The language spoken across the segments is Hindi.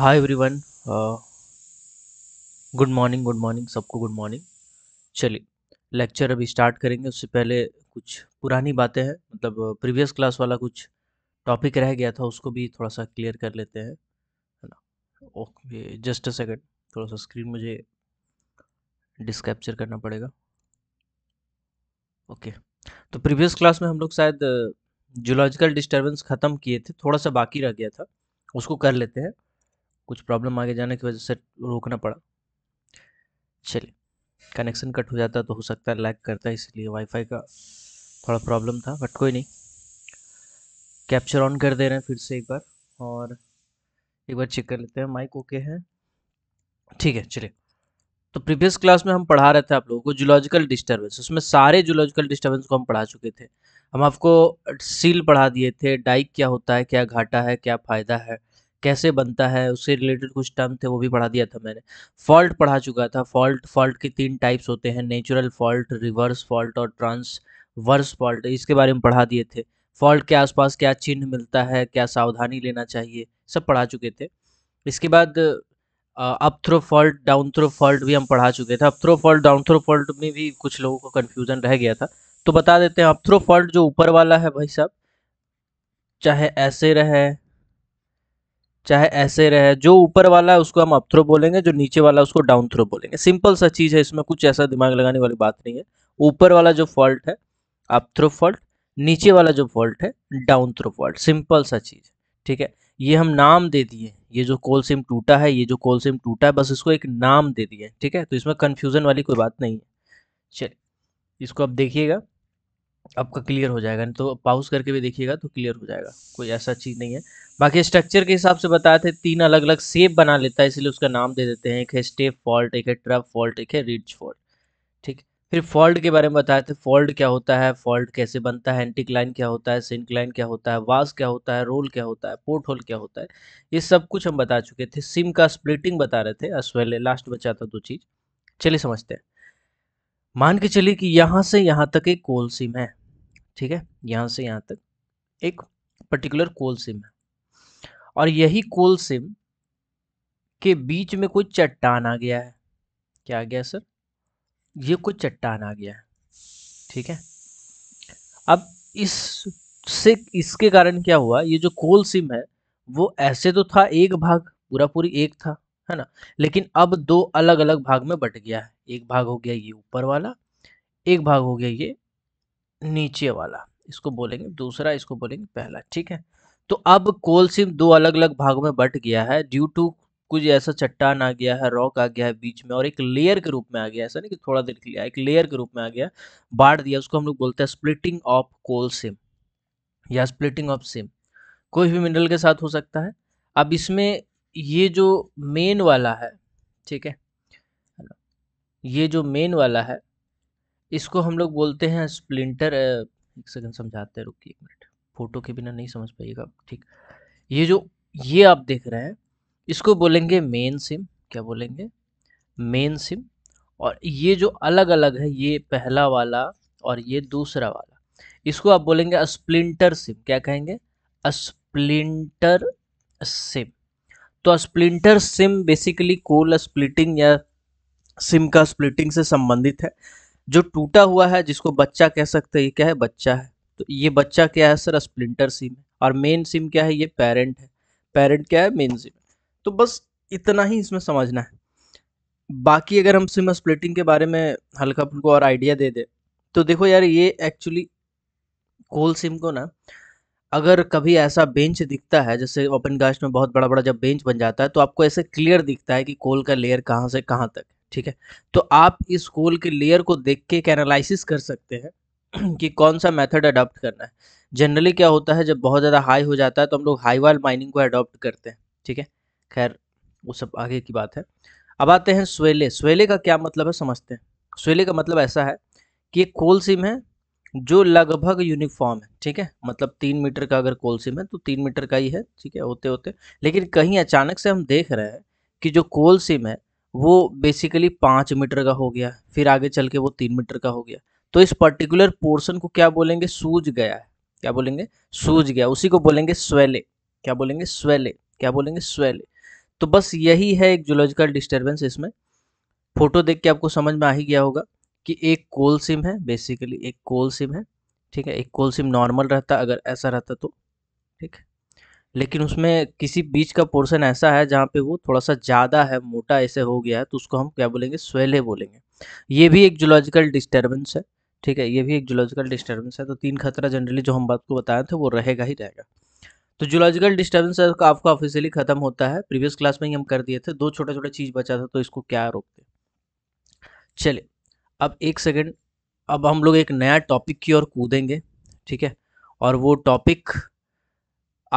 हाय everyone good morning good morning सबको गुड मॉर्निंग चलिए लेक्चर अभी स्टार्ट करेंगे उससे पहले कुछ पुरानी बातें हैं मतलब प्रीवियस uh, क्लास वाला कुछ टॉपिक रह गया था उसको भी थोड़ा सा क्लियर कर लेते हैं है ना ओके जस्ट अ सेकेंड थोड़ा सा स्क्रीन मुझे डिस्कैप्चर करना पड़ेगा ओके तो प्रीवियस क्लास में हम लोग शायद जूलॉजिकल डिस्टर्बेंस ख़त्म किए थे थोड़ा सा बाकी रह गया था उसको कर लेते हैं कुछ प्रॉब्लम आगे जाने की वजह से रोकना पड़ा चलिए कनेक्शन कट हो जाता तो हो सकता है लैग करता है इसलिए वाईफाई का थोड़ा प्रॉब्लम था बट कोई नहीं कैप्चर ऑन कर दे रहे हैं फिर से एक बार और एक बार चेक कर लेते हैं माइक ओके है ठीक है चलिए तो प्रीवियस क्लास में हम पढ़ा रहे थे आप लोगों को जूलॉजिकल डिस्टर्बेंस उसमें सारे जूलॉजिकल डिस्टर्बेंस को हम पढ़ा चुके थे हम आपको सील पढ़ा दिए थे डाइक क्या होता है क्या घाटा है क्या फ़ायदा है कैसे बनता है उससे रिलेटेड कुछ टर्म थे वो भी पढ़ा दिया था मैंने फॉल्ट पढ़ा चुका था फॉल्ट फॉल्ट के तीन टाइप्स होते हैं नेचुरल फॉल्ट रिवर्स फॉल्ट और ट्रांसवर्स फॉल्ट इसके बारे में पढ़ा दिए थे फॉल्ट के आसपास क्या चिन्ह मिलता है क्या सावधानी लेना चाहिए सब पढ़ा चुके थे इसके बाद up throw fault down throw fault भी हम पढ़ा चुके थे up throw fault down throw fault में भी कुछ लोगों को कन्फ्यूज़न रह गया था तो बता देते हैं अप थ्रो फॉल्ट जो ऊपर वाला है भाई साहब चाहे ऐसे रहे चाहे ऐसे रहे जो ऊपर वाला है उसको हम अप थ्रो बोलेंगे जो नीचे वाला उसको डाउन थ्रो बोलेंगे सिंपल सा चीज़ है इसमें कुछ ऐसा दिमाग लगाने वाली बात नहीं है ऊपर वाला जो फॉल्ट है अप थ्रो फॉल्ट नीचे वाला जो फॉल्ट है डाउन थ्रो फॉल्ट सिंपल सा चीज़ ठीक है ये हम नाम दे दिए ये जो कोल सिम टूटा है ये जो कोल सिम टूटा है बस इसको एक नाम दे दिए ठीक है तो इसमें कन्फ्यूज़न वाली कोई बात नहीं है चलिए इसको आप देखिएगा आपका क्लियर हो जाएगा नहीं तो पाउस करके भी देखिएगा तो क्लियर हो जाएगा कोई ऐसा चीज़ नहीं है बाकी स्ट्रक्चर के हिसाब से बताए थे तीन अलग अलग सेप बना लेता है इसलिए उसका नाम दे देते हैं एक है स्टेप फॉल्ट एक है ट्रफ फॉल्ट एक है रिच फॉल्ट ठीक फिर फॉल्ट के बारे में बताए थे फॉल्ट क्या होता है फॉल्ट कैसे बनता है एंटी क्लाइन क्या होता है सिंक्लाइन क्या होता है वास क्या होता है रोल क्या होता है पोर्ट होल क्या होता है ये सब कुछ हम बता चुके थे सिम का स्प्लिटिंग बता रहे थे असवेले लास्ट बचा था दो चीज़ चलिए समझते हैं मान के चलिए कि यहाँ से यहाँ तक एक कोल सिम है ठीक है यहाँ से यहाँ तक एक पर्टिकुलर कोल सिम है और यही कोलसिम के बीच में कोई चट्टान आ गया है क्या आ गया सर ये कोई चट्टान आ गया है ठीक है अब इस से इसके कारण क्या हुआ ये जो कोल सिम है वो ऐसे तो था एक भाग पूरा पूरी एक था है ना लेकिन अब दो अलग अलग भाग में बट गया है एक भाग हो गया ये ऊपर वाला एक भाग हो गया ये नीचे वाला इसको बोलेंगे दूसरा इसको बोलेंगे पहला ठीक है तो अब कोल सिम दो अलग अलग भागों में बट गया है ड्यू टू कुछ ऐसा चट्टान आ गया है रॉक आ गया है बीच में और एक लेयर के रूप में आ गया ऐसा नहीं कि थोड़ा देर के लिए एक लेयर के रूप में आ गया बांट दिया उसको हम लोग बोलते हैं स्प्लिटिंग ऑफ कोल सिम या स्प्लिटिंग ऑफ सिम कोई भी मिनरल के साथ हो सकता है अब इसमें ये जो मेन वाला है ठीक है ये जो मेन वाला है इसको हम लोग बोलते हैं स्प्लिंटर एक सेकंड समझाते हैं रुकिए एक मिनट फोटो के बिना नहीं समझ पाइएगा ठीक ये जो ये आप देख रहे हैं इसको बोलेंगे मेन सिम क्या बोलेंगे मेन सिम और ये जो अलग अलग है ये पहला वाला और ये दूसरा वाला इसको आप बोलेंगे स्प्लिंटर सिम क्या कहेंगे स्प्लिंटर सिम तो splinter seam basically coal splitting या सिम का स्प्लिटिंग से संबंधित है जो टूटा हुआ है जिसको बच्चा कह सकते हैं ये क्या है बच्चा है तो ये बच्चा क्या है सर स्प्लिंटर सिम है और मेन सिम क्या है ये पेरेंट है पेरेंट क्या है मेन सिम तो बस इतना ही इसमें समझना है बाकी अगर हम सिम स्प्लिटिंग के बारे में हल्का फुल्का और आइडिया दे दे तो देखो यार ये एक्चुअली कोल सिम को ना अगर कभी ऐसा बेंच दिखता है जैसे ओपन गास्ट में बहुत बड़ा बड़ा जब बेंच बन जाता है तो आपको ऐसे क्लियर दिखता है कि कोल का लेयर कहाँ से कहाँ तक ठीक है तो आप इस कोल के लेयर को देख के एक एनालिस कर सकते हैं कि कौन सा मेथड अडॉप्ट करना है जनरली क्या होता है जब बहुत ज़्यादा हाई हो जाता है तो हम लोग हाई वाल माइनिंग को अडॉप्ट करते हैं ठीक है खैर वो सब आगे की बात है अब आते हैं स्वेले स्वेले का क्या मतलब है समझते हैं स्वेले का मतलब ऐसा है कि एक कोल सिम है जो लगभग यूनिफॉर्म है ठीक है मतलब तीन मीटर का अगर कोल सिम है तो तीन मीटर का ही है ठीक है होते होते लेकिन कहीं अचानक से हम देख रहे हैं कि जो कोल सिम है वो बेसिकली पाँच मीटर का हो गया फिर आगे चल के वो तीन मीटर का हो गया तो इस पर्टिकुलर पोर्शन को क्या बोलेंगे सूज गया है क्या बोलेंगे सूज गया उसी को बोलेंगे स्वेले क्या बोलेंगे स्वेले क्या बोलेंगे स्वेले तो बस यही है एक जूलॉजिकल डिस्टर्बेंस इसमें फोटो देख के आपको समझ में आ ही गया होगा कि एक कोल सिम है बेसिकली एक कोल सिम है ठीक है एक कोल सिम नॉर्मल रहता अगर ऐसा रहता तो ठीक है लेकिन उसमें किसी बीच का पोर्शन ऐसा है जहाँ पे वो थोड़ा सा ज़्यादा है मोटा ऐसे हो गया है तो उसको हम क्या बोलेंगे स्वेले बोलेंगे ये भी एक जोलॉजिकल डिस्टर्बेंस है ठीक है ये भी एक जूलॉजिकल डिस्टर्बेंस है तो तीन खतरा जनरली जो हम आपको बताए थे वो रहेगा ही रहेगा तो जूलॉजिकल डिस्टर्बेंस आपका ऑफिशियली खत्म होता है प्रीवियस क्लास में ही हम कर दिए थे दो छोटा छोटा चीज़ बचा था तो इसको क्या रोकते चले अब एक सेकेंड अब हम लोग एक नया टॉपिक की ओर कूदेंगे ठीक है और वो टॉपिक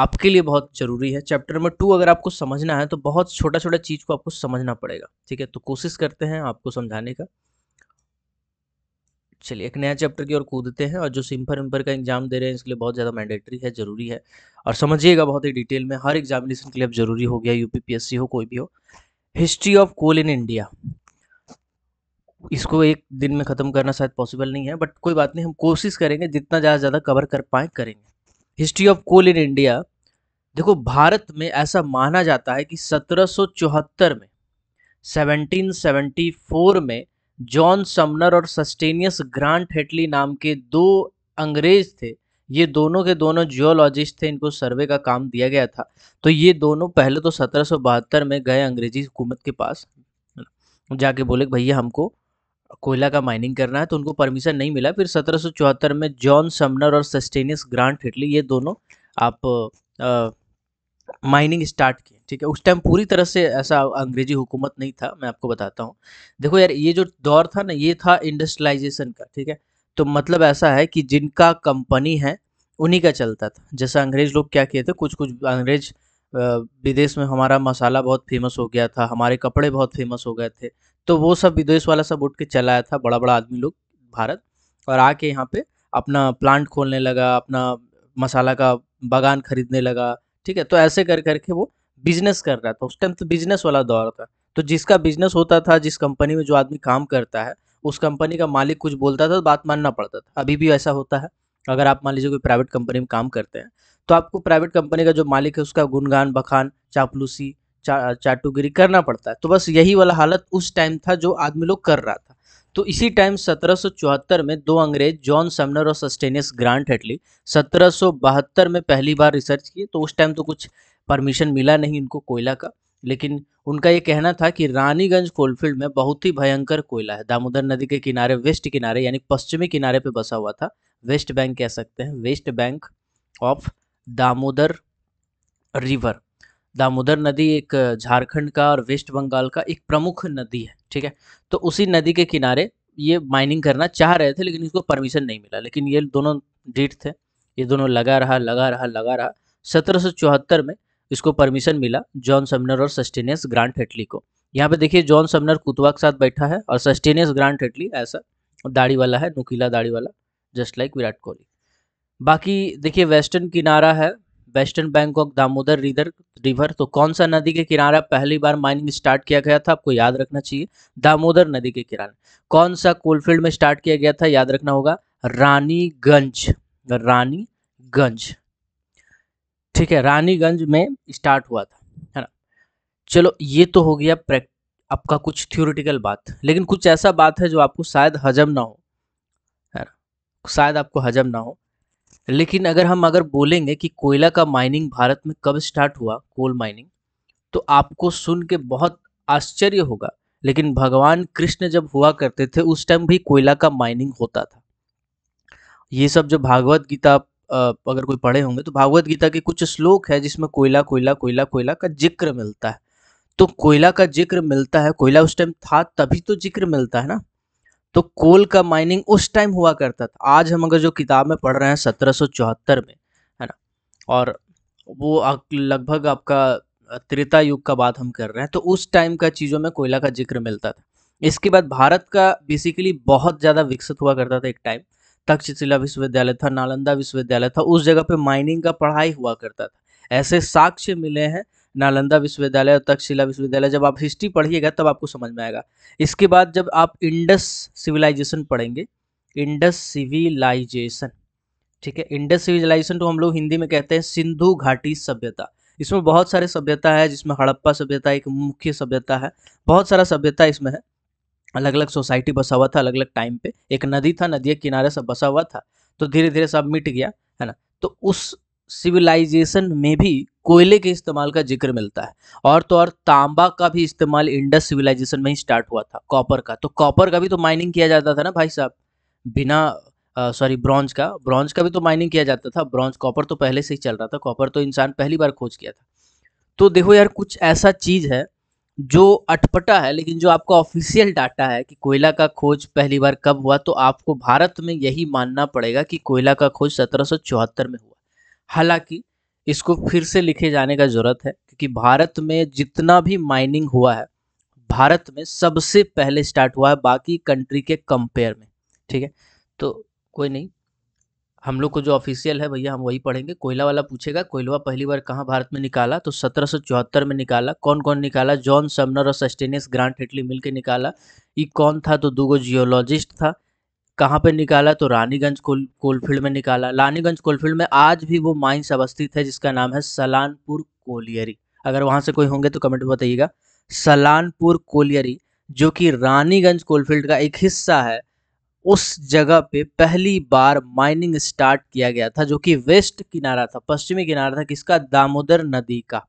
आपके लिए बहुत ज़रूरी है चैप्टर नंबर टू अगर आपको समझना है तो बहुत छोटा छोटा चीज़ को आपको समझना पड़ेगा ठीक है तो कोशिश करते हैं आपको समझाने का चलिए एक नया चैप्टर की ओर कूदते हैं और जो सिम्फर विम्फर का एग्जाम दे रहे हैं इसके लिए बहुत ज़्यादा मैंडेटरी है ज़रूरी है और समझिएगा बहुत ही डिटेल में हर एग्जामिनेशन के लिए अब जरूरी हो गया यूपीपीएससी हो कोई भी हो history of coal in India इसको एक दिन में ख़त्म करना शायद पॉसिबल नहीं है बट कोई बात नहीं हम कोशिश करेंगे जितना ज़्यादा ज़्यादा कवर कर पाए करेंगे history of coal in India देखो भारत में ऐसा माना जाता है कि 1774 में 1774 में जॉन समनर और सस्टेनियस ग्रांट हेटली नाम के दो अंग्रेज थे ये दोनों के दोनों जियोलॉजिस्ट थे इनको सर्वे का काम दिया गया था तो ये दोनों पहले तो सत्रह में गए अंग्रेजी हुकूमत के पास जाके बोले भैया हमको कोयला का माइनिंग करना है तो उनको परमिशन नहीं मिला फिर सत्रह में जॉन समनर और सस्टेनियस ग्रांट हेटली ये दोनों आप माइनिंग स्टार्ट की ठीक है उस टाइम पूरी तरह से ऐसा अंग्रेजी हुकूमत नहीं था मैं आपको बताता हूँ देखो यार ये जो दौर था ना ये था इंडस्ट्रियलाइजेशन का ठीक है तो मतलब ऐसा है कि जिनका कंपनी है उन्हीं का चलता था जैसा अंग्रेज लोग क्या किए थे कुछ कुछ अंग्रेज विदेश में हमारा मसाला बहुत फेमस हो गया था हमारे कपड़े बहुत फेमस हो गए थे तो वो सब विदेश वाला सब उठ के चलाया था बड़ा बड़ा आदमी लोग भारत और आके यहाँ पे अपना प्लांट खोलने लगा अपना मसाला का बागान खरीदने लगा ठीक है तो ऐसे कर करके वो बिजनेस कर रहा था उस टाइम तो बिजनेस वाला दौर था तो जिसका बिजनेस होता था जिस कंपनी में जो आदमी काम करता है उस कंपनी का मालिक कुछ बोलता था तो बात मानना पड़ता था अभी भी ऐसा होता है अगर आप मान लीजिए कोई प्राइवेट कंपनी में काम करते हैं तो आपको प्राइवेट कंपनी का जो मालिक है उसका गुनगान बखान चापलूसी चा, चाटुगिरी करना पड़ता है तो बस यही वाला हालत उस टाइम था जो आदमी लोग कर रहा था तो इसी टाइम 1774 में दो अंग्रेज जॉन समनर और सस्टेनियस ग्रांट हेटली 1772 में पहली बार रिसर्च किए तो उस टाइम तो कुछ परमिशन मिला नहीं उनको कोयला का लेकिन उनका ये कहना था कि रानीगंज कोलफील्ड में बहुत ही भयंकर कोयला है दामोदर नदी के किनारे वेस्ट किनारे यानी पश्चिमी किनारे पे बसा हुआ था वेस्ट बैंक कह सकते हैं west bank of Damodar river Damodar नदी एक झारखंड का और वेस्ट बंगाल का एक प्रमुख नदी है ठीक है तो उसी नदी के किनारे ये माइनिंग करना चाह रहे थे लेकिन इसको परमिशन नहीं मिला लेकिन ये दोनों डीट थे ये दोनों लगा रहा लगा रहा लगा रहा सत्रह में इसको परमिशन मिला जॉन समनर और सस्टेनियस ग्रांट हेटली को यहाँ पे देखिए जॉन समनर कुतवा के साथ बैठा है और सस्टेनियस ग्रांट हेटली ऐसा दाढ़ी वाला है नुकीला दाढ़ी वाला जस्ट लाइक विराट कोहली बाकी देखिए वेस्टर्न किनारा है वेस्टर्न बैंक ऑफ दामोदर रिदर रिवर तो कौन सा नदी के किनारे पहली बार माइनिंग स्टार्ट किया गया था आपको याद रखना चाहिए दामोदर नदी के किनारे कौन सा कोलफील्ड में स्टार्ट किया गया था याद रखना होगा रानीगंज रानीगंज ठीक है रानीगंज में स्टार्ट हुआ था है ना चलो ये तो हो गया आपका कुछ थ्योरिटिकल बात लेकिन कुछ ऐसा बात है जो आपको शायद हजम ना हो है ना शायद आपको हजम ना हो लेकिन अगर हम अगर बोलेंगे कि कोयला का माइनिंग भारत में कब स्टार्ट हुआ कोल माइनिंग तो आपको सुन के बहुत आश्चर्य होगा लेकिन भगवान कृष्ण जब हुआ करते थे उस टाइम भी कोयला का माइनिंग होता था ये सब जो भागवत गीता अगर कोई पढ़े होंगे तो भागवत गीता के कुछ श्लोक है जिसमें कोयला कोयला कोयला कोयला का जिक्र मिलता है तो कोयला का जिक्र मिलता है कोयला उस टाइम था तभी तो जिक्र मिलता है ना तो कोल का माइनिंग उस टाइम हुआ करता था आज हम अगर जो किताब में पढ़ रहे हैं सत्रह में है ना और वो लगभग आपका त्रेता युग का बात हम कर रहे हैं तो उस टाइम का चीज़ों में कोयला का जिक्र मिलता था इसके बाद भारत का बेसिकली बहुत ज़्यादा विकसित हुआ करता था एक टाइम तक्षशिला विश्वविद्यालय था नालंदा विश्वविद्यालय था उस जगह पे माइनिंग का पढ़ाई हुआ करता था ऐसे साक्ष्य मिले हैं नालंदा विश्वविद्यालय और तक्षशिला विश्वविद्यालय जब आप हिस्ट्री पढ़िएगा तब आपको समझ में आएगा इसके बाद जब आप इंडस सिविलाइजेशन पढ़ेंगे इंडस सिविलाइजेशन ठीक है इंडस सिविलाइजेशन तो हम लोग हिंदी में कहते हैं सिंधु घाटी सभ्यता इसमें बहुत सारे सभ्यता है जिसमें हड़प्पा सभ्यता एक मुख्य सभ्यता है बहुत सारा सभ्यता इसमें है अलग अलग सोसाइटी बसा हुआ था अलग अलग टाइम पे एक नदी था नदी के किनारे सब बसा हुआ था तो धीरे धीरे सब मिट गया है ना तो उस सिविलाइजेशन में भी कोयले के इस्तेमाल का जिक्र मिलता है और तो और तांबा का भी इस्तेमाल इंडस सिविलाइजेशन में ही स्टार्ट हुआ था कॉपर का तो कॉपर का भी तो माइनिंग किया जाता था ना भाई साहब बिना सॉरी ब्रॉन्ज का ब्रॉन्ज का भी तो माइनिंग किया जाता था ब्रॉन्ज कॉपर तो पहले से ही चल रहा था कॉपर तो इंसान पहली बार खोज किया था तो देखो यार कुछ ऐसा चीज़ है जो अटपटा है लेकिन जो आपका ऑफिशियल डाटा है कि कोयला का खोज पहली बार कब हुआ तो आपको भारत में यही मानना पड़ेगा कि कोयला का खोज सत्रह में हुआ हालांकि इसको फिर से लिखे जाने का ज़रूरत है क्योंकि भारत में जितना भी माइनिंग हुआ है भारत में सबसे पहले स्टार्ट हुआ है बाकी कंट्री के कंपेयर में ठीक है तो कोई नहीं हम लोग को जो ऑफिशियल है भैया हम वही पढ़ेंगे कोयला वाला पूछेगा कोयलवा पहली बार कहाँ भारत में निकाला तो सत्रह में निकाला कौन कौन निकाला जॉन समनर और सस्टेनियस ग्रांट हेटली मिलकर निकाला ये कौन था तो दो जियोलॉजिस्ट था कहाँ पर निकाला तो रानीगंज कोल कोलफील्ड में निकाला रानीगंज कोलफील्ड में आज भी वो माइंस अवस्थित है जिसका नाम है सलानपुर कोलियरी अगर वहाँ से कोई होंगे तो कमेंट में बताइएगा सलानपुर कोलियरी जो कि रानीगंज कोलफील्ड का एक हिस्सा है उस जगह पे पहली बार माइनिंग स्टार्ट किया गया था जो कि वेस्ट किनारा था पश्चिमी किनारा था किसका दामोदर नदी का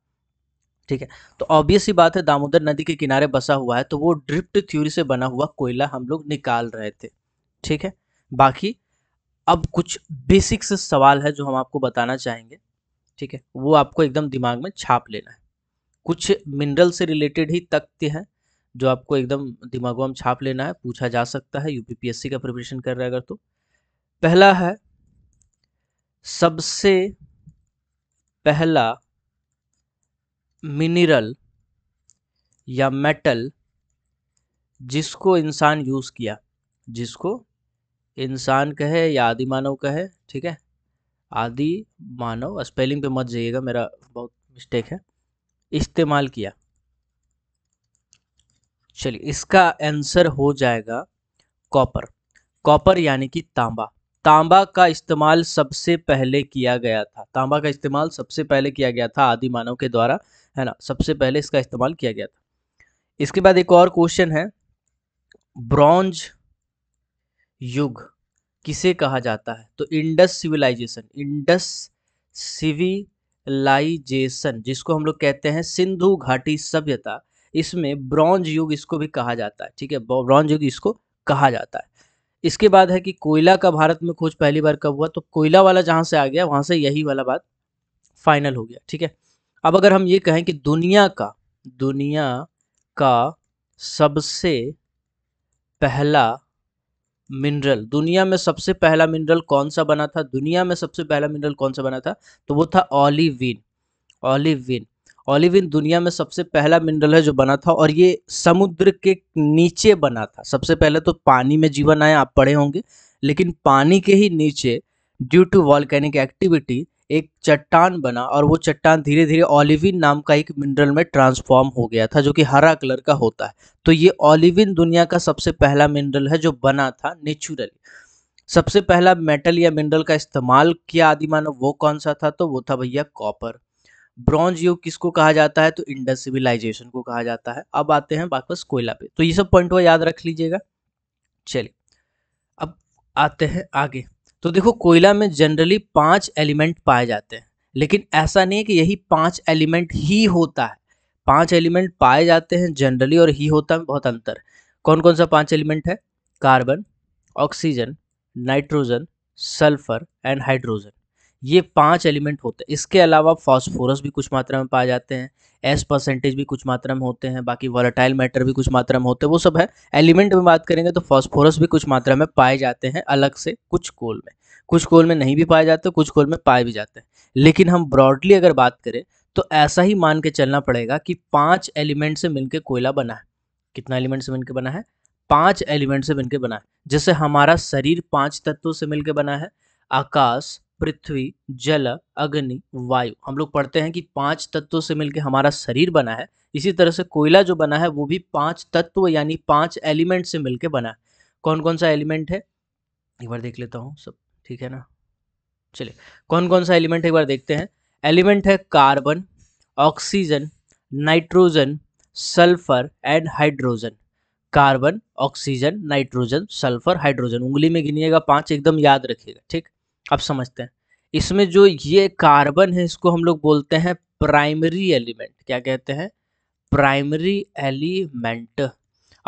ठीक है तो ऑब्वियस ही बात है दामोदर नदी के किनारे बसा हुआ है तो वो ड्रिफ्ट थ्योरी से बना हुआ कोयला हम लोग निकाल रहे थे ठीक है बाकी अब कुछ बेसिक्स सवाल है जो हम आपको बताना चाहेंगे ठीक है वो आपको एकदम दिमाग में छाप लेना है कुछ मिनरल से रिलेटेड ही तथ्य हैं जो आपको एकदम दिमाग में छाप लेना है पूछा जा सकता है यूपीपीएससी का प्रिपरेशन कर रहे अगर तो पहला है सबसे पहला मिनरल या मेटल जिसको इंसान यूज़ किया जिसको इंसान कहे या आदि मानव कहे ठीक है आदि मानव स्पेलिंग पे मत जाइएगा मेरा बहुत मिस्टेक है इस्तेमाल किया चलिए इसका आंसर हो जाएगा कॉपर कॉपर यानी कि तांबा तांबा का इस्तेमाल सबसे पहले किया गया था तांबा का इस्तेमाल सबसे पहले किया गया था आदि मानव के द्वारा है ना सबसे पहले इसका इस्तेमाल किया गया था इसके बाद एक और क्वेश्चन है ब्रॉन्ज युग किसे कहा जाता है तो इंडस सिविलाइजेशन इंडस सिविलाइजेशन जिसको हम लोग कहते हैं सिंधु घाटी सभ्यता इसमें ब्रॉन्ज युग इसको भी कहा जाता है ठीक है ब्रॉन्ज युग इसको कहा जाता है इसके बाद है कि कोयला का भारत में खोज पहली बार कब हुआ तो कोयला वाला जहाँ से आ गया वहाँ से यही वाला बात फाइनल हो गया ठीक है अब अगर हम ये कहें कि दुनिया का दुनिया का सबसे पहला मिनरल दुनिया में सबसे पहला मिनरल कौन सा बना था दुनिया में सबसे पहला मिनरल कौन सा बना था तो वो था ऑलिविन ऑलिविन ऑलिविन दुनिया में सबसे पहला मिनरल है जो बना था और ये समुद्र के नीचे बना था सबसे पहले तो पानी में जीवन आया आप पढ़े होंगे लेकिन पानी के ही नीचे ड्यू टू वॉल्केनिक एक्टिविटी एक चट्टान बना और वो चट्टान धीरे धीरे ऑलिविन नाम का एक मिनरल में ट्रांसफॉर्म हो गया था जो कि हरा कलर का होता है तो ये ऑलिविन दुनिया का सबसे पहला मिनरल है जो बना था नेचुरली सबसे पहला मेटल या मिनरल का इस्तेमाल किया आदि मानव वो कौन सा था तो वो था भैया कॉपर ब्रॉन्ज युग किसको कहा जाता है तो इंडस सिविलाइजेशन को कहा जाता है अब आते हैं वापस कोयला पे तो ये सब पॉइंट वो याद रख लीजिएगा चलिए अब आते हैं आगे तो देखो कोयला में जनरली पांच एलिमेंट पाए जाते हैं लेकिन ऐसा नहीं है कि यही पांच एलिमेंट ही होता है पांच एलिमेंट पाए जाते हैं जनरली और ही होता है बहुत अंतर कौन कौन सा पांच एलिमेंट है carbon oxygen nitrogen sulphur and hydrogen ये पांच एलिमेंट होते हैं इसके अलावा फॉस्फोरस भी कुछ मात्रा में पाए जाते हैं एस परसेंटेज भी कुछ मात्रा में होते हैं बाकी वॉलेटाइल मैटर भी कुछ मात्रा में होते हैं वो सब है एलिमेंट में बात करेंगे तो फॉस्फोरस भी कुछ मात्रा में पाए जाते हैं अलग से कुछ कोल में कुछ कोल में नहीं भी पाए जाते कुछ कोल में पाए भी जाते हैं लेकिन हम ब्रॉडली अगर बात करें तो ऐसा ही मान के चलना पड़ेगा कि पाँच एलिमेंट से मिलकर कोयला बना है कितना एलिमेंट से मिलकर बना है पाँच एलिमेंट से मिलकर बना है जैसे हमारा शरीर पाँच तत्वों से मिलकर बना है आकाश पृथ्वी जल अग्नि वायु हम लोग पढ़ते हैं कि पांच तत्वों से मिलकर हमारा शरीर बना है इसी तरह से कोयला जो बना है वो भी पांच तत्व यानी पांच एलिमेंट से मिलकर बना है कौन कौन सा एलिमेंट है एक बार देख लेता हूँ सब ठीक है ना चलिए कौन कौन सा एलिमेंट है एक बार देखते हैं एलिमेंट है carbon oxygen nitrogen sulphur and hydrogen carbon oxygen nitrogen sulphur hydrogen उंगली में गिनिएगा पांच एकदम याद रखिएगा ठीक अब समझते हैं इसमें जो ये कार्बन है इसको हम लोग बोलते हैं प्राइमरी एलिमेंट क्या कहते हैं प्राइमरी एलिमेंट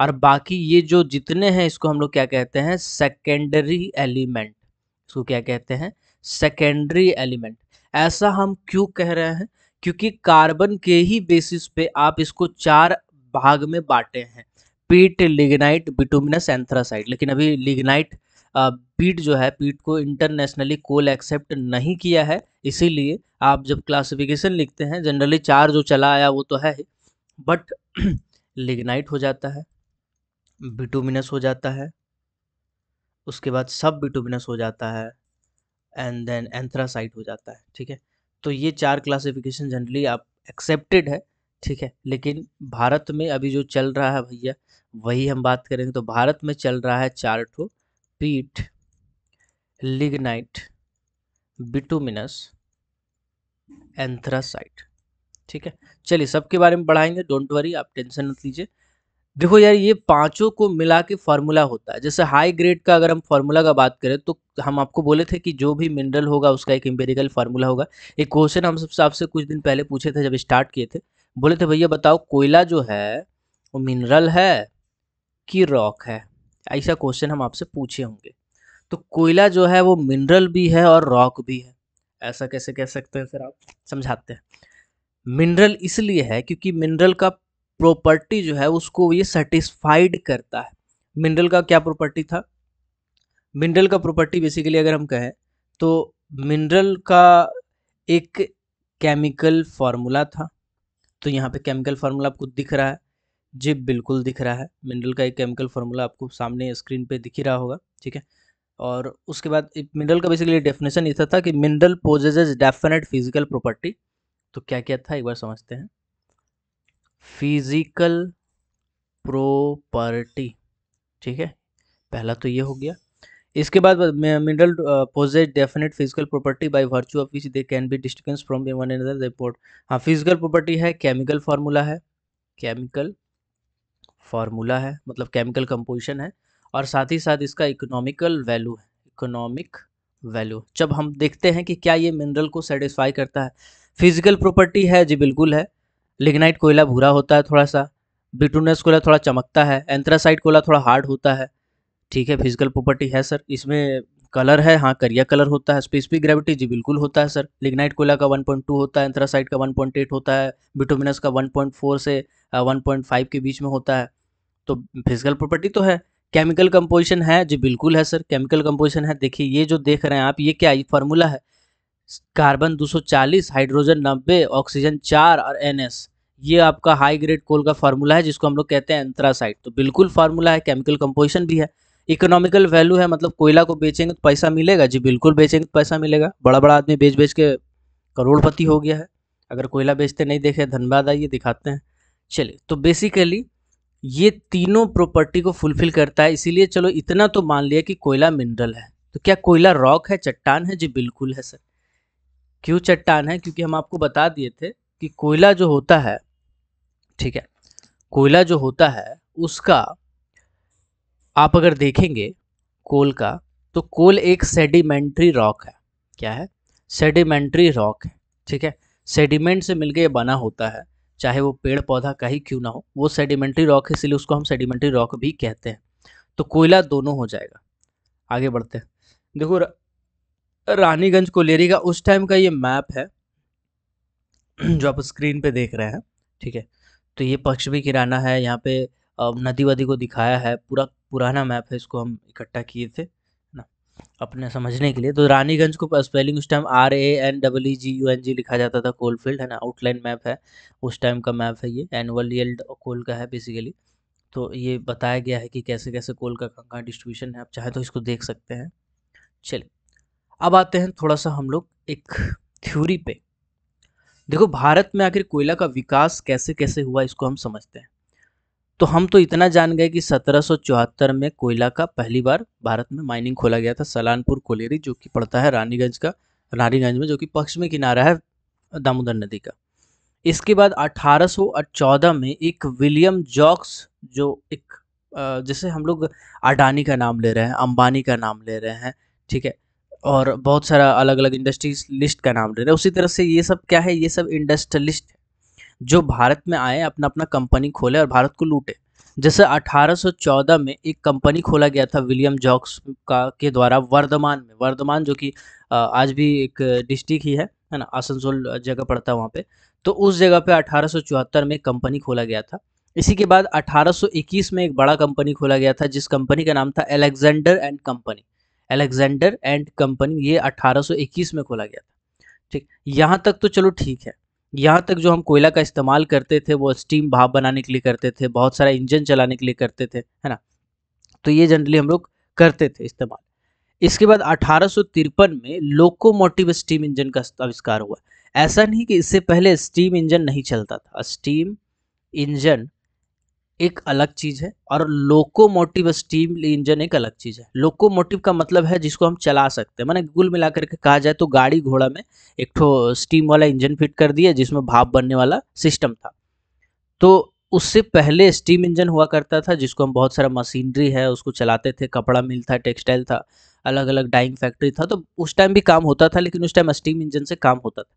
और बाकी ये जो जितने हैं इसको हम लोग क्या कहते हैं सेकेंडरी एलिमेंट इसको क्या कहते हैं सेकेंडरी एलिमेंट ऐसा हम क्यों कह रहे हैं क्योंकि कार्बन के ही बेसिस पे आप इसको चार भाग में बांटे हैं पीट लिग्नाइट बिटुमिनस एंथ्रासाइट लेकिन अभी लिग्नाइट पीट जो है पीट को इंटरनेशनली कोल एक्सेप्ट नहीं किया है इसीलिए आप जब क्लासिफिकेशन लिखते हैं जनरली चार जो चला आया वो तो है ही बट लिग्नाइट हो जाता है बिटूमिनस हो जाता है उसके बाद सब बिटूमिनस हो जाता है एंड देन एंथ्रासाइट हो जाता है ठीक है तो ये चार क्लासिफिकेशन जनरली आप एक्सेप्टेड है ठीक है लेकिन भारत में अभी जो चल रहा है भैया वही हम बात करेंगे तो भारत में चल रहा है चार टू पीट लिग्नाइट बिटुमिनस एंथ्रासाइट ठीक है चलिए सबके बारे में पढ़ाएंगे डोंट वरी आप टेंशन मत लीजिए देखो यार ये पांचों को मिला के फॉर्मूला होता है जैसे हाई ग्रेड का अगर हम फार्मूला का बात करें तो हम आपको बोले थे कि जो भी मिनरल होगा उसका एक एम्पेरिकल फार्मूला होगा एक क्वेश्चन हम सबसे आपसे कुछ दिन पहले पूछे थे जब स्टार्ट किए थे बोले थे भैया बताओ कोयला जो है वो मिनरल है कि रॉक है ऐसा क्वेश्चन हम आपसे पूछे होंगे तो कोयला जो है वो मिनरल भी है और रॉक भी है ऐसा कैसे कह सकते हैं सर आप समझाते हैं मिनरल इसलिए है क्योंकि मिनरल का प्रॉपर्टी जो है उसको ये सेटिस्फाइड करता है मिनरल का क्या प्रॉपर्टी था मिनरल का प्रॉपर्टी बेसिकली अगर हम कहें तो मिनरल का एक केमिकल फार्मूला था तो यहाँ पे केमिकल फार्मूला आपको दिख रहा है जी बिल्कुल दिख रहा है मिनरल का एक केमिकल फार्मूला आपको सामने स्क्रीन पे दिख ही रहा होगा ठीक है और उसके बाद मिनरल का बेसिकली डेफिनेशन इतना था कि mineral possesses definite physical property तो क्या क्या था एक बार समझते हैं फिजिकल प्रॉपर्टी ठीक है पहला तो ये हो गया इसके बाद mineral possess definite physical property by virtue of which they can be distinguished from one other report हाँ फिजिकल प्रॉपर्टी है केमिकल फार्मूला है केमिकल फार्मूला है मतलब केमिकल कंपोजिशन है और साथ ही साथ इसका इकोनॉमिकल वैल्यू है इकोनॉमिक वैल्यू जब हम देखते हैं कि क्या ये मिनरल को सेटिस्फाई करता है फिजिकल प्रॉपर्टी है जी बिल्कुल है लिग्नाइट कोयला भूरा होता है थोड़ा सा बिटूनस कोयला थोड़ा चमकता है एंथ्रासाइट कोयला थोड़ा हार्ड होता है ठीक है फिजिकल प्रॉपर्टी है सर इसमें कलर है हाँ करिया कलर होता है स्पेसिफिक ग्रेविटी जी बिल्कुल होता है सर लिग्नाइट कोयला का 1.2 होता है एंथ्रासाइट का 1.8 होता है बिटोमिनस का 1.4 से 1.5 के बीच में होता है तो फिजिकल प्रॉपर्टी तो है केमिकल कंपोजिशन है जी बिल्कुल है सर केमिकल कंपोजिशन है देखिए ये जो देख रहे हैं आप ये क्या फार्मूला है कार्बन दो हाइड्रोजन नब्बे ऑक्सीजन चार और एन ये आपका हाई ग्रेड कोल का फार्मूला है जिसको हम लोग कहते हैं एंथ्रासाइट तो बिल्कुल फार्मूला है केमिकल कंपोजिशन भी है इकोनॉमिकल वैल्यू है मतलब कोयला को बेचेंगे तो पैसा मिलेगा जी बिल्कुल बेचेंगे तो पैसा मिलेगा बड़ा बड़ा आदमी बेच बेच के करोड़पति हो गया है अगर कोयला बेचते नहीं देखे धनबाद आइए दिखाते हैं चलिए तो बेसिकली ये तीनों प्रॉपर्टी को फुलफिल करता है इसीलिए चलो इतना तो मान लिया कि कोयला मिनरल है तो क्या कोयला रॉक है चट्टान है जी बिल्कुल है सर क्यों चट्टान है क्योंकि हम आपको बता दिए थे कि कोयला जो होता है ठीक है कोयला जो होता है उसका आप अगर देखेंगे कोल का तो कोल एक सेडिमेंट्री रॉक है क्या है सेडिमेंट्री रॉक है ठीक है सेडिमेंट से मिलके ये बना होता है चाहे वो पेड़ पौधा का ही क्यों ना हो वो सेडिमेंट्री रॉक है इसलिए उसको हम सेडिमेंट्री रॉक भी कहते हैं तो कोयला दोनों हो जाएगा आगे बढ़ते हैं देखो रानीगंज कोलेरी का उस टाइम का ये मैप है जो आप स्क्रीन पे देख रहे हैं ठीक है तो ये पश्चिमी किराना है यहाँ पे नदी वदी को दिखाया है पूरा पुराना मैप है इसको हम इकट्ठा किए थे ना अपने समझने के लिए तो रानीगंज को स्पेलिंग उस time R A N double G U N G लिखा जाता था कोलफील्ड है ना आउटलाइन मैप है उस टाइम का मैप है ये एनुअल यल्ड कोल का है बेसिकली तो ये बताया गया है कि कैसे कैसे कोल का कहाँ डिस्ट्रीब्यूशन है आप चाहे तो इसको देख सकते हैं चलिए अब आते हैं थोड़ा सा हम लोग एक थ्योरी पे देखो भारत में आखिर कोयला का विकास कैसे कैसे हुआ इसको हम समझते हैं तो हम तो इतना जान गए कि सत्रह में कोयला का पहली बार भारत में माइनिंग खोला गया था सलानपुर कोलेरी जो कि पड़ता है रानीगंज का रानीगंज में जो कि पश्चिमी किनारा है दामोदर नदी का इसके बाद 1814 में एक विलियम जॉक्स जो एक जैसे हम लोग अडानी का नाम ले रहे हैं अंबानी का नाम ले रहे हैं ठीक है और बहुत सारा अलग अलग इंडस्ट्रीज लिस्ट का नाम ले रहे हैं उसी तरह से ये सब क्या है ये सब इंडस्ट्रियलिस्ट जो भारत में आए अपना अपना कंपनी खोले और भारत को लूटे जैसे 1814 में एक कंपनी खोला गया था विलियम जॉक्स का के द्वारा वर्धमान में वर्धमान जो कि आज भी एक डिस्ट्रिक्ट ही है है ना आसनसोल जगह पड़ता है वहाँ पे तो उस जगह पे अठारह में कंपनी खोला गया था इसी के बाद 1821 में एक बड़ा कंपनी खोला गया था जिस कंपनी का नाम था Alexander and company Alexander and company ये 1821 में खोला गया था ठीक यहाँ तक तो चलो ठीक है यहाँ तक जो हम कोयला का इस्तेमाल करते थे वो स्टीम भाप बनाने के लिए करते थे बहुत सारा इंजन चलाने के लिए करते थे है ना तो ये जनरली हम लोग करते थे इस्तेमाल इसके बाद अठारह में लोकोमोटिव स्टीम इंजन का आविष्कार हुआ ऐसा नहीं कि इससे पहले स्टीम इंजन नहीं चलता था स्टीम इंजन एक अलग चीज है और लोकोमोटिव स्टीम इंजन एक अलग चीज है लोकोमोटिव का मतलब है जिसको हम चला सकते हैं मैंने गुल मिला करके कहा जाए तो गाड़ी घोड़ा में एक ठो स्टीम वाला इंजन फिट कर दिया जिसमें भाप बनने वाला सिस्टम था तो उससे पहले स्टीम इंजन हुआ करता था जिसको हम बहुत सारा मशीनरी है उसको चलाते थे कपड़ा मिल था टेक्सटाइल था अलग अलग डाइंग फैक्ट्री था तो उस टाइम भी काम होता था लेकिन उस टाइम स्टीम इंजन से काम होता था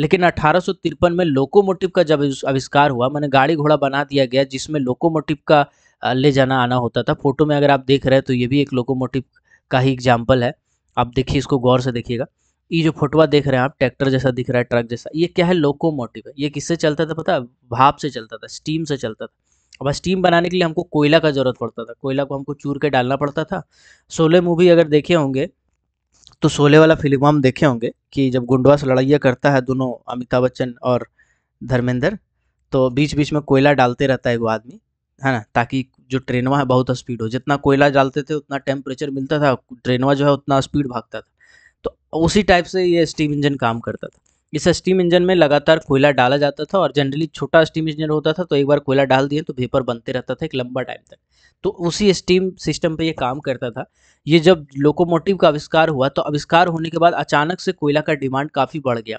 लेकिन अठारह में लोकोमोटिव का जब आविष्कार हुआ मैंने गाड़ी घोड़ा बना दिया गया जिसमें लोकोमोटिव का ले जाना आना होता था फोटो में अगर आप देख रहे हैं तो ये भी एक लोकोमोटिव का ही एग्जाम्पल है आप देखिए इसको गौर से देखिएगा ये जो फोटोवा देख रहे हैं आप ट्रैक्टर जैसा दिख रहा है ट्रक जैसा ये क्या है लोकोमोटिव है ये किससे चलता था पता भाप से चलता था स्टीम से चलता था अब स्टीम बनाने के लिए हमको कोयला का ज़रूरत पड़ता था कोयला को हमको चूर के डालना पड़ता था सोलह मूवी अगर देखे होंगे तो शोले वाला फिल्म हम देखे होंगे कि जब गुंडवास लड़ाइया करता है दोनों अमिताभ बच्चन और धर्मेंद्र तो बीच बीच में कोयला डालते रहता है वो आदमी है ना ताकि जो ट्रेनवा है बहुत स्पीड हो जितना कोयला डालते थे उतना टेम्परेचर मिलता था ट्रेनवा जो है उतना स्पीड भागता था तो उसी टाइप से ये स्टीम इंजन काम करता था इस स्टीम इंजन में लगातार कोयला डाला जाता था और जनरली छोटा स्टीम इंजन होता था तो एक बार कोयला डाल दिए तो भेपर बनते रहता था एक लंबा टाइम तक तो उसी स्टीम सिस्टम पे ये काम करता था ये जब लोकोमोटिव का आविष्कार हुआ तो आविष्कार होने के बाद अचानक से कोयला का डिमांड काफ़ी बढ़ गया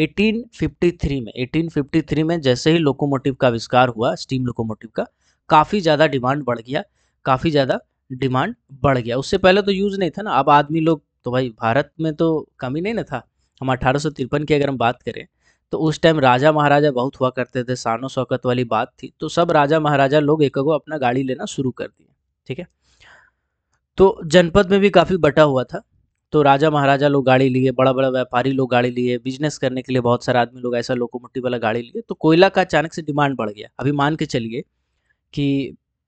1853 में 1853 में जैसे ही लोकोमोटिव का आविष्कार हुआ स्टीम लोकोमोटिव का काफ़ी ज़्यादा डिमांड बढ़ गया काफ़ी ज़्यादा डिमांड बढ़ गया उससे पहले तो यूज़ नहीं था ना अब आदमी लोग तो भाई भारत में तो कमी नहीं ना था हम अठारह की अगर हम बात करें तो उस टाइम राजा महाराजा बहुत हुआ करते थे शानो शौकत वाली बात थी तो सब राजा महाराजा लोग एक को अपना गाड़ी लेना शुरू कर दिए ठीक है तो जनपद में भी काफ़ी बटा हुआ था तो राजा महाराजा लोग गाड़ी लिए बड़ा बड़ा व्यापारी लोग गाड़ी लिए बिजनेस करने के लिए बहुत सारे आदमी लोग ऐसा लोकोमोटिव वाला गाड़ी लिए तो कोयला का अचानक से डिमांड बढ़ गया अभी मान के चलिए कि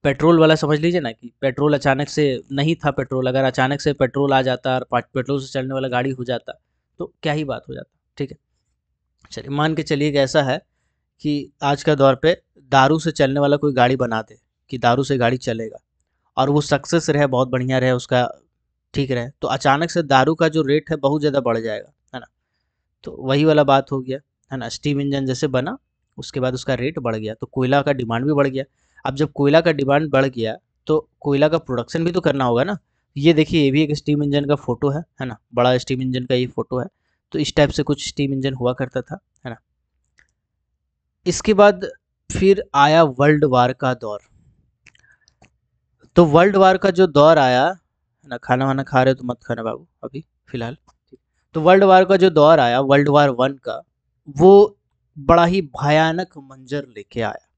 पेट्रोल वाला समझ लीजिए ना कि पेट्रोल अचानक से नहीं था पेट्रोल अगर अचानक से पेट्रोल आ जाता और पेट्रोल से चलने वाला गाड़ी हो जाता तो क्या ही बात हो जाता ठीक है चलिए मान के चलिए कि ऐसा है कि आज का दौर पे दारू से चलने वाला कोई गाड़ी बना दे कि दारू से गाड़ी चलेगा और वो सक्सेस रहे बहुत बढ़िया रहे उसका ठीक रहे तो अचानक से दारू का जो रेट है बहुत ज़्यादा बढ़ जाएगा है ना तो वही वाला बात हो गया है ना स्टीम इंजन जैसे बना उसके बाद उसका रेट बढ़ गया तो कोयला का डिमांड भी बढ़ गया अब जब कोयला का डिमांड बढ़ गया तो कोयला का प्रोडक्शन भी तो करना होगा ना ये देखिए ये भी एक स्टीम इंजन का फ़ोटो है है ना बड़ा स्टीम इंजन का ये फ़ोटो है तो इस टाइप से कुछ स्टीम इंजन हुआ करता था है ना इसके बाद फिर आया वर्ल्ड वार का दौर तो वर्ल्ड वार का जो दौर आया है ना खाना वाना खा रहे हो तो मत खाना बाबू अभी फिलहाल तो वर्ल्ड वार का जो दौर आया वर्ल्ड वार वन का वो बड़ा ही भयानक मंजर लेके आया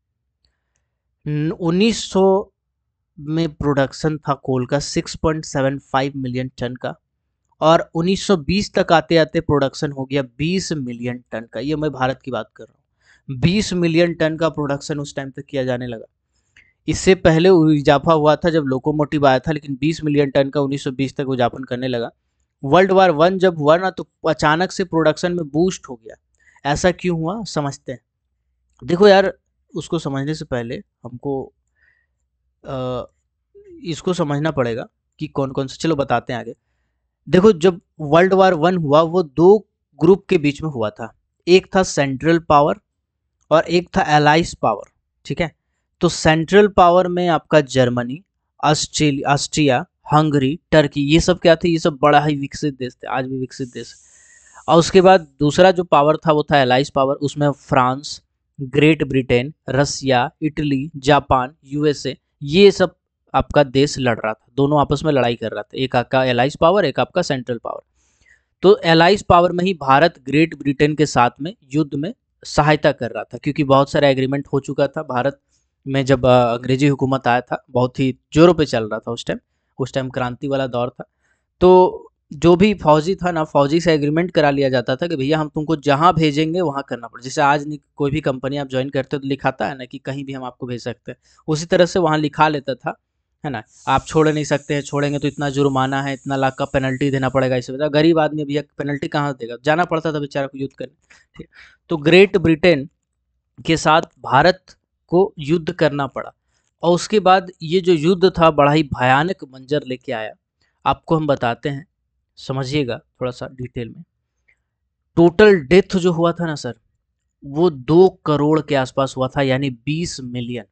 1900 में प्रोडक्शन था कोल का 6.75 मिलियन टन का और 1920 तक आते आते प्रोडक्शन हो गया 20 मिलियन टन का ये मैं भारत की बात कर रहा हूँ 20 मिलियन टन का प्रोडक्शन उस टाइम तक किया जाने लगा इससे पहले इजाफा हुआ था जब लोकोमोटिव आया था लेकिन 20 मिलियन टन का 1920 तक उजापन करने लगा वर्ल्ड वार वन जब हुआ ना तो अचानक से प्रोडक्शन में बूस्ट हो गया ऐसा क्यों हुआ समझते हैं देखो यार उसको समझने से पहले हमको आ, इसको समझना पड़ेगा कि कौन कौन से चलो बताते हैं आगे देखो जब वर्ल्ड वार वन हुआ वो दो ग्रुप के बीच में हुआ था एक था सेंट्रल पावर और एक था एलाइस पावर ठीक है तो सेंट्रल पावर में आपका Germany Australia Austria Hungary Turkey ये सब क्या थे ये सब बड़ा ही विकसित देश थे आज भी विकसित देश और उसके बाद दूसरा जो पावर था वो था एलाइस पावर उसमें France Great Britain Russia Italy Japan USA ये सब आपका देश लड़ रहा था दोनों आपस में लड़ाई कर रहा था एक आपका एलाइज पावर एक आपका सेंट्रल पावर तो एलाइज पावर में ही भारत ग्रेट ब्रिटेन के साथ में युद्ध में सहायता कर रहा था क्योंकि बहुत सारा एग्रीमेंट हो चुका था भारत में जब अंग्रेजी हुकूमत आया था बहुत ही जोरों पे चल रहा था उस टाइम उस टाइम क्रांति वाला दौर था तो जो भी फौजी था ना फौजी से एग्रीमेंट करा लिया जाता था कि भैया हम तुमको जहाँ भेजेंगे वहाँ करना पड़ेगा जैसे आज कोई भी कंपनी आप ज्वाइन करते हो तो लिखाता है ना कि कहीं भी हम आपको भेज सकते हैं उसी तरह से वहाँ लिखा लेता था है ना आप छोड़ नहीं सकते हैं छोड़ेंगे तो इतना जुर्माना है इतना लाख का पेनल्टी देना पड़ेगा इस वजह गरीब आदमी भैया पेनल्टी कहाँ देगा जाना पड़ता था बेचारा को युद्ध करने ठीक तो ग्रेट ब्रिटेन के साथ भारत को युद्ध करना पड़ा और उसके बाद ये जो युद्ध था बड़ा ही भयानक मंजर लेके आया आपको हम बताते हैं समझिएगा थोड़ा सा डिटेल में टोटल डेथ जो हुआ था ना सर वो दो करोड़ के आसपास हुआ था यानी बीस मिलियन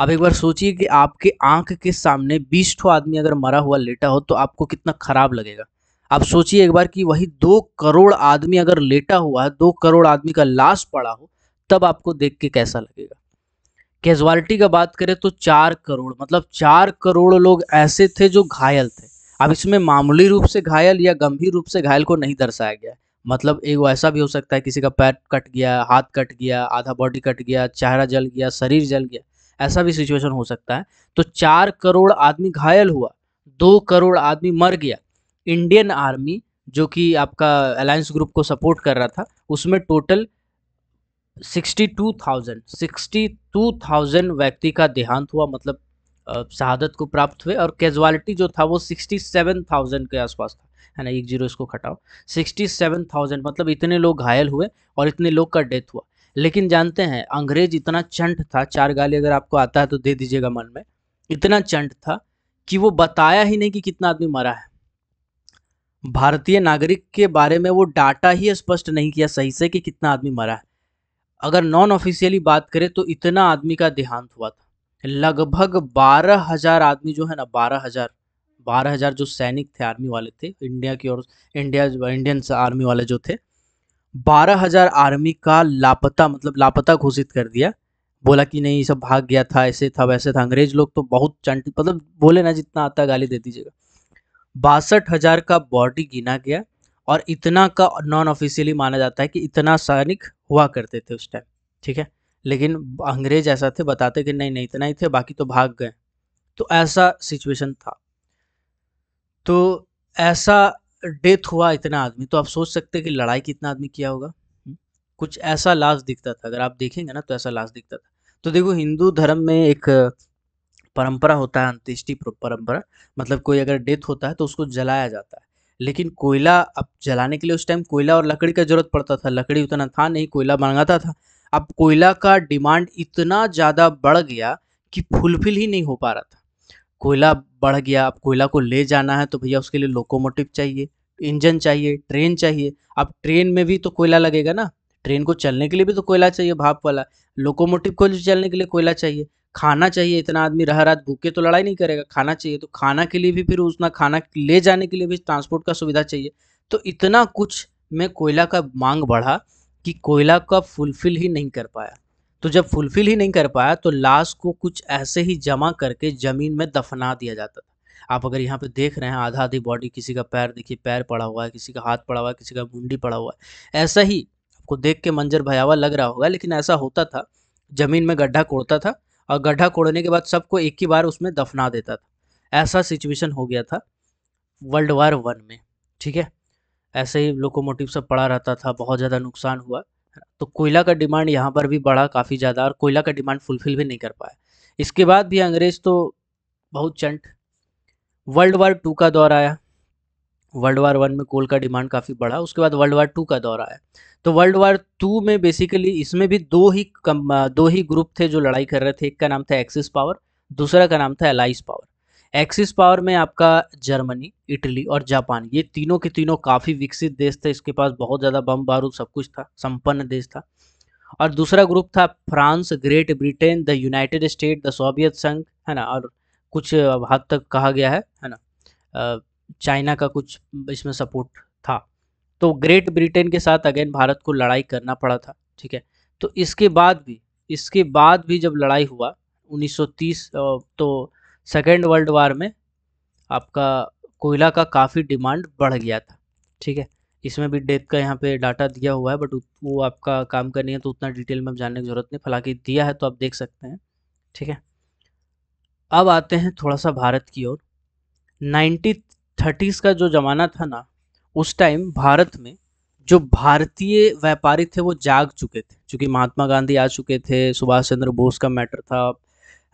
आप एक बार सोचिए कि आपके आंख के सामने बीस ठो आदमी अगर मरा हुआ लेटा हो तो आपको कितना खराब लगेगा आप सोचिए एक बार कि वही दो करोड़ आदमी अगर लेटा हुआ है दो करोड़ आदमी का लाश पड़ा हो तब आपको देख के कैसा लगेगा कैजुअलिटी का बात करें तो चार करोड़ मतलब चार करोड़ लोग ऐसे थे जो घायल थे अब इसमें मामूली रूप से घायल या गंभीर रूप से घायल को नहीं दर्शाया गया है मतलब एक ऐसा भी हो सकता है किसी का पैर कट गया हाथ कट गया आधा बॉडी कट गया चेहरा जल गया शरीर जल गया ऐसा भी सिचुएशन हो सकता है तो चार करोड़ आदमी घायल हुआ दो करोड़ आदमी मर गया इंडियन आर्मी जो कि आपका अलायंस ग्रुप को सपोर्ट कर रहा था उसमें total sixty two thousand sixty two thousand व्यक्ति का देहांत हुआ मतलब शहादत को प्राप्त हुए और कैजुअलिटी जो था वो सिक्सटी सेवन थाउजेंड के आसपास था है ना एक जीरो इसको खटाओ सिक्सटी सेवन थाउजेंड मतलब इतने लोग घायल हुए और इतने लोग का डेथ हुआ लेकिन जानते हैं अंग्रेज इतना चंट था चार गाली अगर आपको आता है तो दे दीजिएगा मन में इतना चंट था कि वो बताया ही नहीं कि कितना आदमी मरा है भारतीय नागरिक के बारे में वो डाटा ही स्पष्ट नहीं किया सही से कि कितना आदमी मरा है अगर नॉन ऑफिशियली बात करें तो इतना आदमी का देहांत हुआ था लगभग बारह हजार आदमी जो है ना बारह हजार बारह हजार जो सैनिक थे आर्मी वाले थे इंडिया की और इंडिया इंडियन आर्मी वाले जो थे बारह हजार आर्मी का लापता मतलब लापता घोषित कर दिया बोला कि नहीं सब भाग गया था ऐसे था वैसे था अंग्रेज लोग तो बहुत चंट मतलब बोले ना जितना आता गाली दे दीजिएगा बासठ हजार का बॉडी गिना गया और इतना का नॉन ऑफिशियली माना जाता है कि इतना सैनिक हुआ करते थे उस टाइम ठीक है लेकिन अंग्रेज ऐसा थे बताते कि नहीं नहीं इतना ही थे बाकी तो भाग गए तो ऐसा सिचुएशन था तो ऐसा डेथ हुआ इतना आदमी तो आप सोच सकते हैं कि लड़ाई कितना आदमी किया होगा हम्म। कुछ ऐसा लाश दिखता था अगर आप देखेंगे ना तो ऐसा लाश दिखता था तो देखो हिंदू धर्म में एक परंपरा होता है अंत्येष्टि परंपरा मतलब कोई अगर डेथ होता है तो उसको जलाया जाता है लेकिन कोयला अब जलाने के लिए उस टाइम कोयला और लकड़ी का जरूरत पड़ता था लकड़ी उतना था नहीं कोयला मंगाता था अब कोयला का डिमांड इतना ज़्यादा बढ़ गया कि फुलफिल ही नहीं हो पा रहा था कोयला बढ़ गया अब कोयला को ले जाना है तो भैया उसके लिए लोकोमोटिव चाहिए इंजन चाहिए ट्रेन चाहिए अब ट्रेन में भी तो कोयला लगेगा ना ट्रेन को चलने के लिए भी तो कोयला चाहिए भाप वाला लोकोमोटिव को चलने के लिए कोयला चाहिए खाना चाहिए इतना आदमी रह रात भूखे तो लड़ाई नहीं करेगा खाना चाहिए तो खाना के लिए भी फिर उतना खाना ले जाने के लिए भी ट्रांसपोर्ट का सुविधा चाहिए तो इतना कुछ में कोयला का मांग बढ़ा कि कोयला का फुलफिल ही नहीं कर पाया तो जब फुलफिल ही नहीं कर पाया तो लाश को कुछ ऐसे ही जमा करके ज़मीन में दफना दिया जाता था आप अगर यहाँ पे देख रहे हैं आधा आधी बॉडी किसी का पैर देखिए पैर पड़ा हुआ है किसी का हाथ पड़ा हुआ है किसी का मुंडी पड़ा हुआ है ऐसा ही आपको देख के मंजर भयावा लग रहा होगा लेकिन ऐसा होता था ज़मीन में गड्ढा कोड़ता था और गड्ढा कोड़ने के बाद सबको एक ही बार उसमें दफना देता था ऐसा सिचुएशन हो गया था वर्ल्ड वार वन में ठीक है ऐसे ही लोकोमोटिव सब पड़ा रहता था बहुत ज़्यादा नुकसान हुआ तो कोयला का डिमांड यहाँ पर भी बढ़ा काफ़ी ज़्यादा और कोयला का डिमांड फुलफिल भी नहीं कर पाया इसके बाद भी अंग्रेज़ तो बहुत चंट वर्ल्ड वार टू का दौर आया वर्ल्ड वार वन में कोल का डिमांड काफ़ी बढ़ा उसके बाद वर्ल्ड वार टू का दौर आया तो वर्ल्ड वार टू में बेसिकली इसमें भी दो ही कम दो ही ग्रुप थे जो लड़ाई कर रहे थे एक का नाम था एक्सिस पावर दूसरा का नाम था एलाइस पावर एक्सिस पावर में आपका जर्मनी इटली और जापान ये तीनों के तीनों काफ़ी विकसित देश थे इसके पास बहुत ज़्यादा बम बारूद सब कुछ था संपन्न देश था और दूसरा ग्रुप था France Great Britain the United State the Soviet संघ है ना और कुछ हद तक कहा गया है है ना चाइना का कुछ इसमें सपोर्ट था तो ग्रेट ब्रिटेन के साथ अगेन भारत को लड़ाई करना पड़ा था ठीक है तो इसके बाद भी इसके बाद भी जब लड़ाई हुआ 1930 तो सेकेंड वर्ल्ड वार में आपका कोयला का काफ़ी डिमांड बढ़ गया था ठीक है इसमें भी डेथ का यहाँ पे डाटा दिया हुआ है बट वो आपका काम करनी है तो उतना डिटेल में जानने की ज़रूरत नहीं फलाकि दिया है तो आप देख सकते हैं ठीक है अब आते हैं थोड़ा सा भारत की ओर नाइन्टी थर्टीज़ का जो ज़माना था ना उस टाइम भारत में जो भारतीय व्यापारी थे वो जाग चुके थे क्योंकि महात्मा गांधी आ चुके थे सुभाष चंद्र बोस का मैटर था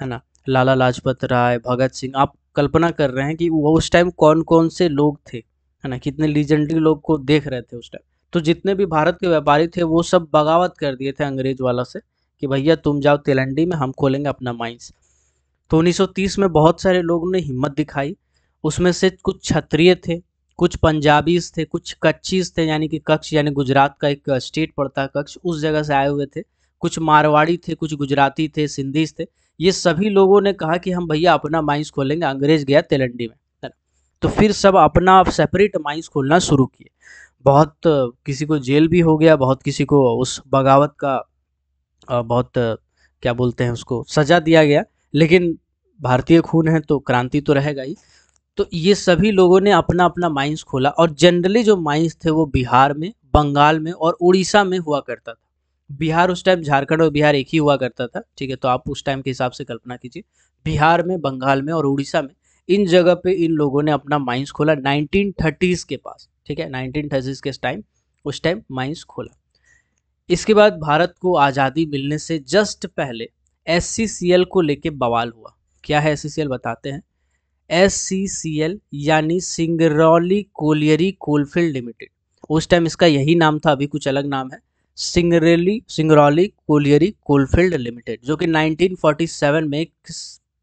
है ना लाला लाजपत राय भगत सिंह आप कल्पना कर रहे हैं कि वो उस टाइम कौन कौन से लोग थे है ना कितने लीजेंडरी लोग को देख रहे थे उस टाइम तो जितने भी भारत के व्यापारी थे वो सब बगावत कर दिए थे अंग्रेज वाला से कि भैया तुम जाओ तेलंडी में हम खोलेंगे अपना माइंस तो 1930 में बहुत सारे लोगों ने हिम्मत दिखाई उसमें से कुछ क्षत्रिय थे कुछ पंजाबीज थे कुछ कच्छीज थे यानी कि कक्ष यानी गुजरात का एक स्टेट पड़ता है कक्ष उस जगह से आए हुए थे कुछ मारवाड़ी थे कुछ गुजराती थे सिंधीज थे ये सभी लोगों ने कहा कि हम भैया अपना माइंस खोलेंगे अंग्रेज गया तेलंडी में है ना तो फिर सब अपना सेपरेट माइंस खोलना शुरू किए बहुत किसी को जेल भी हो गया बहुत किसी को उस बगावत का बहुत क्या बोलते हैं उसको सजा दिया गया लेकिन भारतीय खून है तो क्रांति तो रहेगा ही तो ये सभी लोगों ने अपना अपना माइंस खोला और जनरली जो माइंस थे वो बिहार में बंगाल में और उड़ीसा में हुआ करता था बिहार उस टाइम झारखंड और बिहार एक ही हुआ करता था ठीक है तो आप उस टाइम के हिसाब से कल्पना कीजिए बिहार में बंगाल में और उड़ीसा में इन जगह पे इन लोगों ने अपना माइंस खोला नाइनटीन के पास ठीक है थर्टीज के टाइम उस टाइम माइंस खोला इसके बाद भारत को आज़ादी मिलने से जस्ट पहले एस को लेके बवाल हुआ क्या है एस बताते हैं एस यानी सिंगरौली कोलियरी कोलफील्ड लिमिटेड उस टाइम इसका यही नाम था अभी कुछ अलग नाम है Singrauli Singrauli colliery coalfield limited जो कि 1947 में एक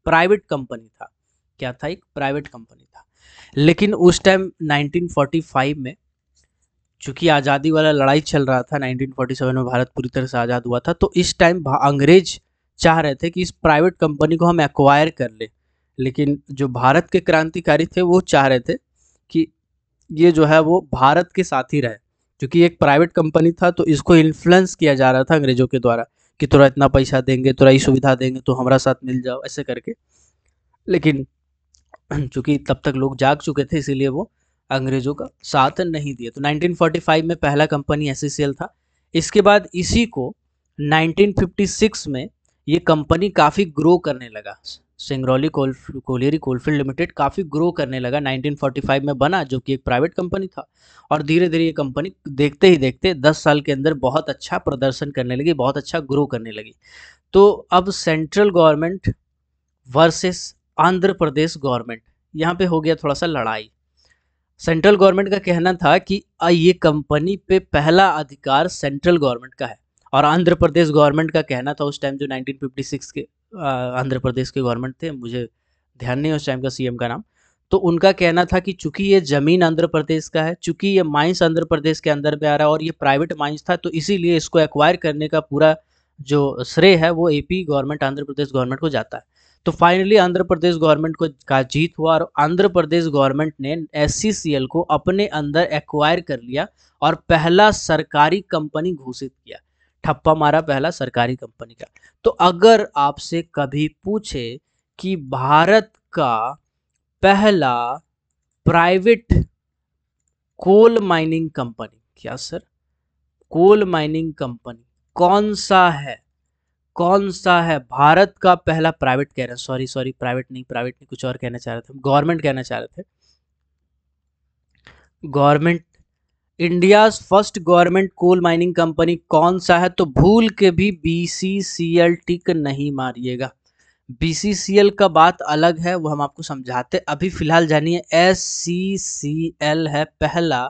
प्राइवेट कंपनी था क्या था एक प्राइवेट कंपनी था लेकिन उस टाइम 1945 में चूंकि आज़ादी वाला लड़ाई चल रहा था 1947 में भारत पूरी तरह से आज़ाद हुआ था तो इस टाइम अंग्रेज चाह रहे थे कि इस प्राइवेट कंपनी को हम एक्वायर कर लें लेकिन जो भारत के क्रांतिकारी थे वो चाह रहे थे कि ये जो है वो भारत के साथ ही रहे क्योंकि एक प्राइवेट कंपनी था तो इसको इन्फ्लुएंस किया जा रहा था अंग्रेज़ों के द्वारा कि तुरा इतना पैसा देंगे तुरा ये सुविधा देंगे तो हमारा साथ मिल जाओ ऐसे करके लेकिन चूँकि तब तक लोग जाग चुके थे इसीलिए वो अंग्रेज़ों का साथ नहीं दिए तो 1945 में पहला कंपनी एस था इसके बाद इसी को 1956 में ये कंपनी काफ़ी ग्रो करने लगा Singrauli coal colliery coalfield limited काफ़ी ग्रो करने लगा 1945 में बना जो कि एक प्राइवेट कंपनी था और धीरे धीरे ये कंपनी देखते ही देखते 10 साल के अंदर बहुत अच्छा प्रदर्शन करने लगी बहुत अच्छा ग्रो करने लगी तो अब central government versus Andhra Pradesh government यहाँ पे हो गया थोड़ा सा लड़ाई सेंट्रल गवर्नमेंट का कहना था कि ये कंपनी पे पहला अधिकार सेंट्रल गवर्नमेंट का है और आंध्र प्रदेश गवर्नमेंट का कहना था उस टाइम जो 1956 के आंध्र प्रदेश के गवर्नमेंट थे मुझे ध्यान नहीं उस टाइम का सीएम का नाम तो उनका कहना था कि चूंकि ये ज़मीन आंध्र प्रदेश का है चूंकि ये माइंस आंध्र प्रदेश के अंदर में आ रहा है और ये प्राइवेट माइंस था तो इसीलिए इसको एक्वायर करने का पूरा जो श्रेय है वो AP government Andhra Pradesh government को जाता है तो फाइनली आंध्र प्रदेश गवर्नमेंट को का जीत हुआ और आंध्र प्रदेश गवर्नमेंट ने एस को अपने अंदर एक्वायर कर लिया और पहला सरकारी कंपनी घोषित किया ठप्पा मारा पहला सरकारी कंपनी का तो अगर आपसे कभी पूछे कि भारत का पहला प्राइवेट कोल माइनिंग कंपनी क्या सर कोल माइनिंग कंपनी कौन सा है कौन सा है भारत का पहला प्राइवेट कह रहे हैं सॉरी सॉरी प्राइवेट नहीं प्राइवेट नहीं कुछ और कहना चाह रहे थे गवर्नमेंट कहना चाह रहे थे government India first government coal mining company कौन सा है तो भूल के भी बी सी सी एल टिक नहीं मारिएगा बी सी सी एल का बात अलग है वो हम आपको समझाते अभी फिलहाल जानिए एस सी सी एल है पहला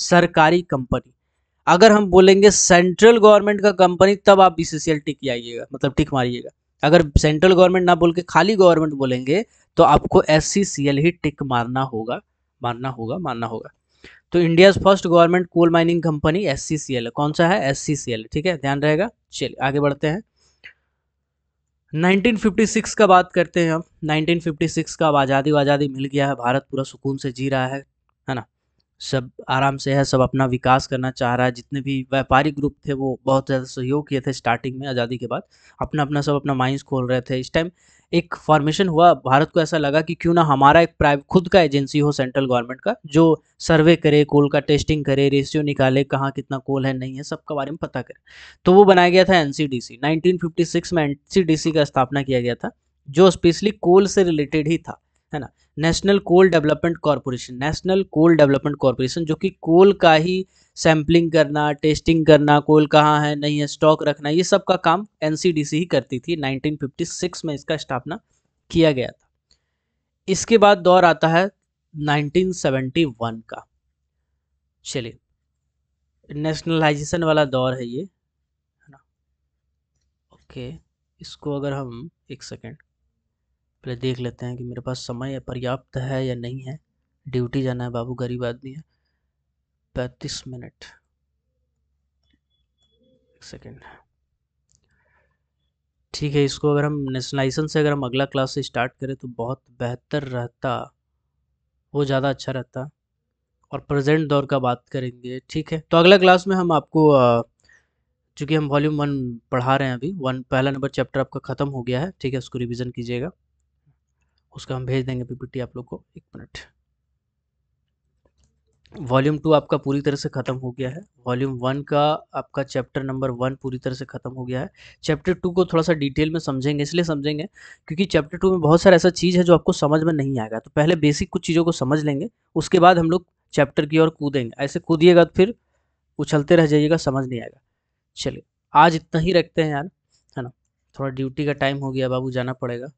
सरकारी कंपनी अगर हम बोलेंगे सेंट्रल गवर्नमेंट का कंपनी तब आप बी सी सी एल टिक आइएगा मतलब टिक मारिएगा अगर सेंट्रल गवर्नमेंट ना बोल के खाली गवर्नमेंट बोलेंगे तो आपको एस सी सी एल ही टिक मारना होगा मारना होगा मारना होगा तो India's first government coal mining company S कौन सा है एस ठीक है ध्यान रहेगा चलिए आगे बढ़ते हैं 1956 का बात करते हैं हम 1956 का अब आज़ादी आज़ादी मिल गया है भारत पूरा सुकून से जी रहा है है ना सब आराम से है सब अपना विकास करना चाह रहा है जितने भी व्यापारी ग्रुप थे वो बहुत ज़्यादा सहयोग किए थे स्टार्टिंग में आज़ादी के बाद अपना अपना सब अपना माइंस खोल रहे थे इस टाइम एक फॉर्मेशन हुआ भारत को ऐसा लगा कि क्यों ना हमारा एक प्राइवेट खुद का एजेंसी हो सेंट्रल गवर्नमेंट का जो सर्वे करे कोल का टेस्टिंग करे रेशियो निकाले कहाँ कितना कोल है नहीं है सबका बारे में पता करे तो वो बनाया गया था एन 1956 में एन का स्थापना किया गया था जो स्पेशली कोल से रिलेटेड ही था है ना national coal development corporation national coal development corporation जो कि कोल का ही सैम्पलिंग करना टेस्टिंग करना कोल कहाँ है नहीं है स्टॉक रखना ये सब का काम एन ही करती थी 1956 में इसका स्थापना किया गया था इसके बाद दौर आता है 1971 का चलिए नेशनलाइजेशन वाला दौर है ये है ना ओके इसको अगर हम एक सेकेंड पहले देख लेते हैं कि मेरे पास समय पर्याप्त है या नहीं है ड्यूटी जाना है बाबू गरीब आदमी है पैंतीस मिनट सेकेंड ठीक है इसको अगर हम नेशनलाइजेशन से अगर हम अगला क्लास से स्टार्ट करें तो बहुत बेहतर रहता वो ज़्यादा अच्छा रहता और प्रेजेंट दौर का बात करेंगे ठीक है तो अगला क्लास में हम आपको चूँकि हम वॉल्यूम वन पढ़ा रहे हैं अभी वन पहला नंबर चैप्टर आपका ख़त्म हो गया है ठीक है उसको रिविज़न कीजिएगा उसका हम भेज देंगे पीपीटी आप लोग को एक मिनट वॉल्यूम टू आपका पूरी तरह से ख़त्म हो गया है वॉल्यूम वन का आपका चैप्टर नंबर वन पूरी तरह से ख़त्म हो गया है चैप्टर टू को थोड़ा सा डिटेल में समझेंगे इसलिए समझेंगे क्योंकि चैप्टर टू में बहुत सारा ऐसा चीज़ है जो आपको समझ में नहीं आएगा तो पहले बेसिक कुछ चीज़ों को समझ लेंगे उसके बाद हम लोग चैप्टर की ओर कूदेंगे ऐसे कूदिएगा तो फिर उछलते रह जाइएगा समझ नहीं आएगा चलिए आज इतना ही रखते हैं यार है ना थोड़ा ड्यूटी का टाइम हो गया बाबू जाना पड़ेगा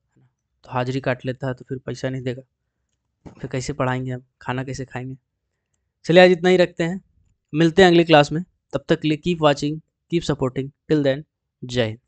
तो हाजिरी काट लेता है तो फिर पैसा नहीं देगा फिर कैसे पढ़ाएंगे हम खाना कैसे खाएंगे चलिए आज इतना ही रखते हैं मिलते हैं अगली क्लास में तब तक के लिए keep watching keep supporting till then जय हिंद